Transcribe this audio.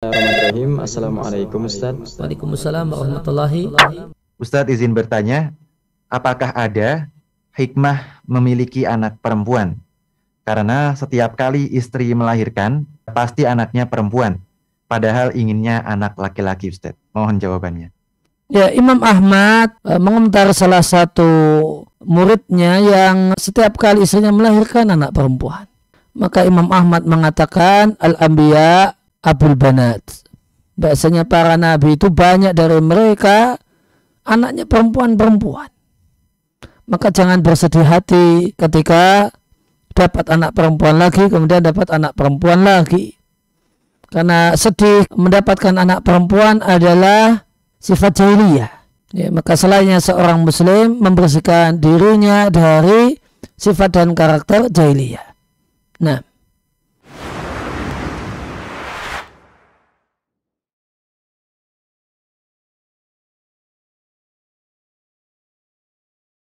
Bismillahirrahmanirrahim. Assalamualaikum Ustaz. Waalaikumsalam warahmatullahi. Ustaz izin bertanya, apakah ada hikmah memiliki anak perempuan? Karena setiap kali istri melahirkan, pasti anaknya perempuan. Padahal inginnya anak laki-laki Ustaz. Mohon jawabannya. Ya, Imam Ahmad e, mengomentar salah satu muridnya yang setiap kali istrinya melahirkan anak perempuan. Maka Imam Ahmad mengatakan al-anbiya Abul Banat. Bahasanya para nabi itu banyak dari mereka anaknya perempuan-perempuan. Maka jangan bersedih hati ketika dapat anak perempuan lagi, kemudian dapat anak perempuan lagi. Karena sedih mendapatkan anak perempuan adalah sifat jahiliyah. Ya, maka selainnya seorang muslim membersihkan dirinya dari sifat dan karakter jahiliyah. Nah,